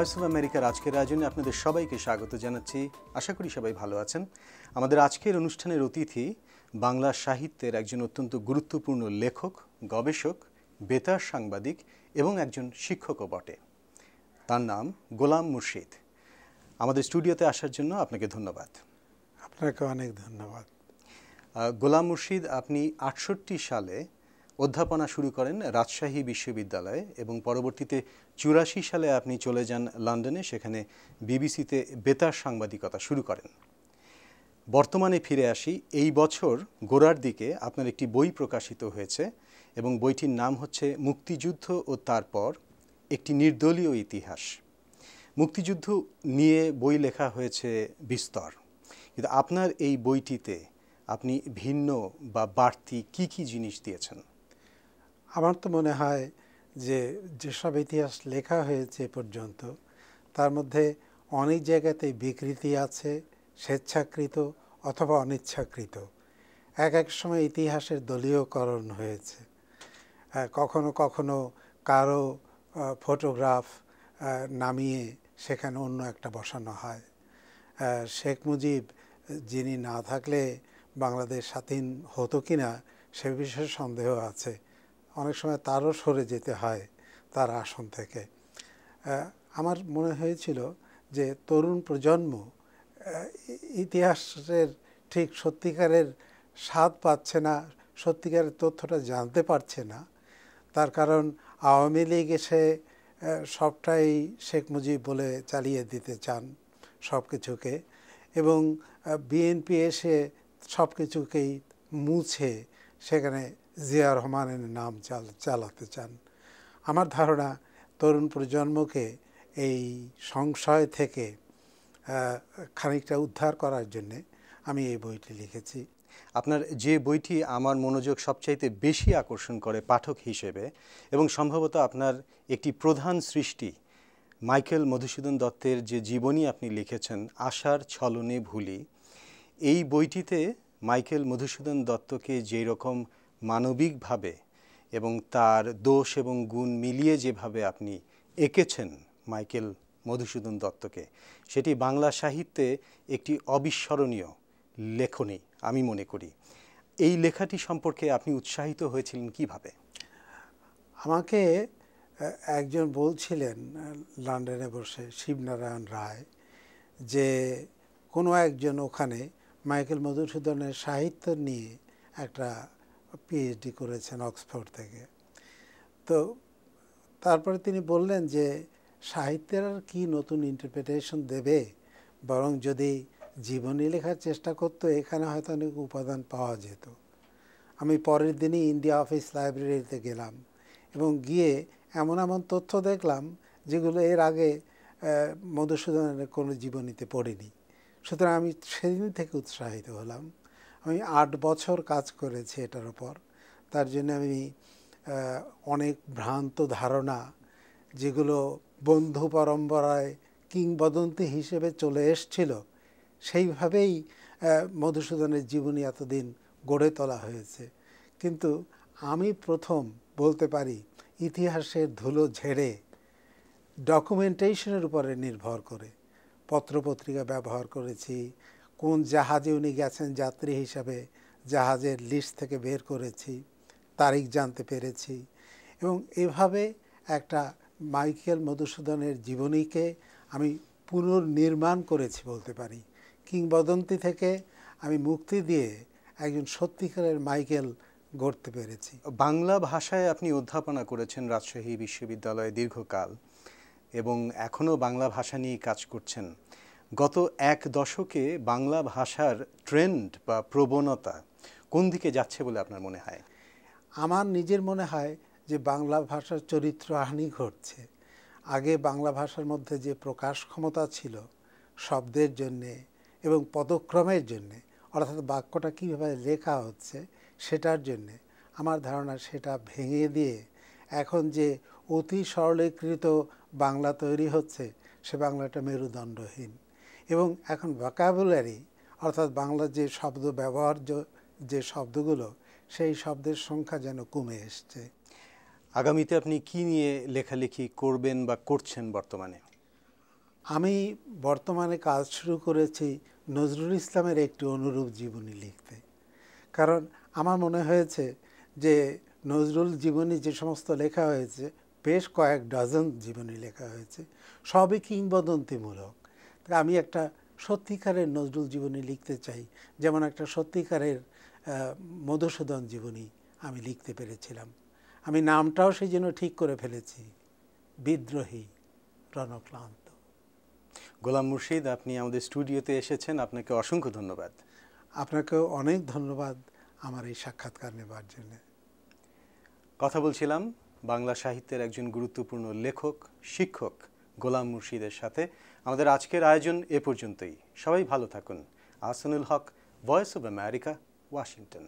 voice of আমেরিকার আজকের আয়োজনে আপনাদের সবাইকে স্বাগত জানাচ্ছি আশা করি সবাই ভালো আছেন আমাদের আজকের অনুষ্ঠানের অতিথি বাংলা সাহিত্যের একজন অত্যন্ত গুরুত্বপূর্ণ লেখক গবেষক বেতার সাংবাদিক এবং একজন শিক্ষকও বটে তার নাম গোলাম মুর্শিদ আমাদের স্টুডিওতে আসার জন্য আপনাকে ধন্যবাদ আপনাকে অনেক ধন্যবাদ গোলাম মুর্শিদ আপনি আটষট্টি সালে অধ্যাপনা শুরু করেন রাজশাহী বিশ্ববিদ্যালয়ে এবং পরবর্তীতে চুরাশি সালে আপনি চলে যান লন্ডনে সেখানে বিবিসিতে বেতার সাংবাদিকতা শুরু করেন বর্তমানে ফিরে আসি এই বছর গোড়ার দিকে আপনার একটি বই প্রকাশিত হয়েছে এবং বইটির নাম হচ্ছে মুক্তিযুদ্ধ ও তারপর একটি নির্দলীয় ইতিহাস মুক্তিযুদ্ধ নিয়ে বই লেখা হয়েছে বিস্তর কিন্তু আপনার এই বইটিতে আপনি ভিন্ন বা বাড়তি কি কি জিনিস দিয়েছেন আমার তো মনে হয় যে যেসব ইতিহাস লেখা হয়েছে পর্যন্ত তার মধ্যে অনেক জায়গাতে বিকৃতি আছে স্বেচ্ছাকৃত অথবা অনিচ্ছাকৃত এক এক সময় ইতিহাসের দলীয়করণ হয়েছে কখনো কখনো কারো ফটোগ্রাফ নামিয়ে সেখানে অন্য একটা বসানো হয় শেখ মুজিব যিনি না থাকলে বাংলাদেশ স্বাধীন হতো কি না সে বিষয়ে সন্দেহ আছে অনেক সময় তারও সরে যেতে হয় তার আসন থেকে আমার মনে হয়েছিল যে তরুণ প্রজন্ম ইতিহাসের ঠিক সত্যিকারের স্বাদ পাচ্ছে না সত্যিকারের তথ্যটা জানতে পারছে না তার কারণ আওয়ামী লীগ এসে সবটাই শেখ মুজিব বলে চালিয়ে দিতে চান সব কিছুকে এবং বিএনপি এসে সব কিছুকেই মুছে সেখানে জিয়া রহমানের নাম চালাতে চান আমার ধারণা তরুণ প্রজন্মকে এই সংশয় থেকে খানিকটা উদ্ধার করার জন্যে আমি এই বইটি লিখেছি আপনার যে বইটি আমার মনোযোগ সবচাইতে বেশি আকর্ষণ করে পাঠক হিসেবে এবং সম্ভবত আপনার একটি প্রধান সৃষ্টি মাইকেল মধুসূদন দত্তের যে জীবনী আপনি লিখেছেন আশার ছলনে ভুলি এই বইটিতে মাইকেল মধুসূদন দত্তকে যেরকম মানবিকভাবে এবং তার দোষ এবং গুণ মিলিয়ে যেভাবে আপনি এঁকেছেন মাইকেল মধুসূদন দত্তকে সেটি বাংলা সাহিত্যে একটি অবিস্মরণীয় লেখনী আমি মনে করি এই লেখাটি সম্পর্কে আপনি উৎসাহিত হয়েছিলেন কিভাবে আমাকে একজন বলছিলেন লন্ডনে বসে শিবনারায়ণ রায় যে কোনো একজন ওখানে মাইকেল মধুসূদনের সাহিত্য নিয়ে একটা পিএইচডি করেছেন অক্সফোর্ড থেকে তো তারপরে তিনি বললেন যে সাহিত্যের আর কী নতুন ইন্টারপ্রিটেশন দেবে বরং যদি জীবনী লেখার চেষ্টা করতো এখানে হয়তো অনেক উপাদান পাওয়া যেত আমি পরের দিনই ইন্ডিয়া অফিস লাইব্রেরিতে গেলাম এবং গিয়ে এমন এমন তথ্য দেখলাম যেগুলো এর আগে মধুসূদনের কোনো জীবনীতে পড়িনি সুতরাং আমি সেদিন থেকে উৎসাহিত হলাম আমি আট বছর কাজ করেছি এটার উপর তার জন্য আমি অনেক ভ্রান্ত ধারণা যেগুলো বন্ধু পরম্পরায় কিংবদন্তি হিসেবে চলে এসছিল সেইভাবেই মধুসূদনের জীবনী এতদিন গড়ে তোলা হয়েছে কিন্তু আমি প্রথম বলতে পারি ইতিহাসের ধুলো ঝেড়ে ডকুমেন্টেশনের উপরে নির্ভর করে পত্রপত্রিকা ব্যবহার করেছি কোন জাহাজে উনি গেছেন যাত্রী হিসাবে জাহাজের লিস্ট থেকে বের করেছি তারিখ জানতে পেরেছি এবং এভাবে একটা মাইকেল মধুসূদনের জীবনীকে আমি পুনর্নির্মাণ করেছি বলতে পারি কিংবদন্তি থেকে আমি মুক্তি দিয়ে একজন সত্যিকারের মাইকেল গড়তে পেরেছি বাংলা ভাষায় আপনি অধ্যাপনা করেছেন রাজশাহী বিশ্ববিদ্যালয়ে দীর্ঘকাল এবং এখনও বাংলা ভাষা নিয়ে কাজ করছেন গত এক দশকে বাংলা ভাষার ট্রেন্ড বা প্রবণতা কোন দিকে যাচ্ছে বলে আপনার মনে হয় আমার নিজের মনে হয় যে বাংলা ভাষার চরিত্রহানি ঘটছে আগে বাংলা ভাষার মধ্যে যে প্রকাশ ক্ষমতা ছিল শব্দের জন্যে এবং পদক্রমের জন্যে অর্থাৎ বাক্যটা কীভাবে লেখা হচ্ছে সেটার জন্যে আমার ধারণা সেটা ভেঙে দিয়ে এখন যে অতি সরলীকৃত বাংলা তৈরি হচ্ছে সে বাংলাটা মেরুদণ্ডহীন এবং এখন ভোকাবুলারি অর্থাৎ বাংলার যে শব্দ ব্যবহার্য যে শব্দগুলো সেই শব্দের সংখ্যা যেন কমে এসছে আগামীতে আপনি কি নিয়ে লেখালেখি করবেন বা করছেন বর্তমানে আমি বর্তমানে কাজ শুরু করেছি নজরুল ইসলামের একটি অনুরূপ জীবনী লিখতে কারণ আমার মনে হয়েছে যে নজরুল জীবনী যে সমস্ত লেখা হয়েছে বেশ কয়েক ডজন জীবনী লেখা হয়েছে সবই কিংবদন্তিমূলক আমি একটা সত্যিকারের নজরুল জীবনী লিখতে চাই যেমন একটা সত্যিকারের মধুসূদন জীবনী আমি লিখতে পেরেছিলাম আমি নামটাও সেই জন্য ঠিক করে ফেলেছি বিদ্রোহী রণক্লান্ত গোলাম মুর্শিদ আপনি আমাদের স্টুডিওতে এসেছেন আপনাকে অসংখ্য ধন্যবাদ আপনাকেও অনেক ধন্যবাদ আমার এই সাক্ষাৎকার নেবার জন্য কথা বলছিলাম বাংলা সাহিত্যের একজন গুরুত্বপূর্ণ লেখক শিক্ষক গোলাম মুর্শিদের সাথে আমাদের আজকের আয়োজন এ পর্যন্তই সবাই ভালো থাকুন Ahsanul Haque voice of America Washington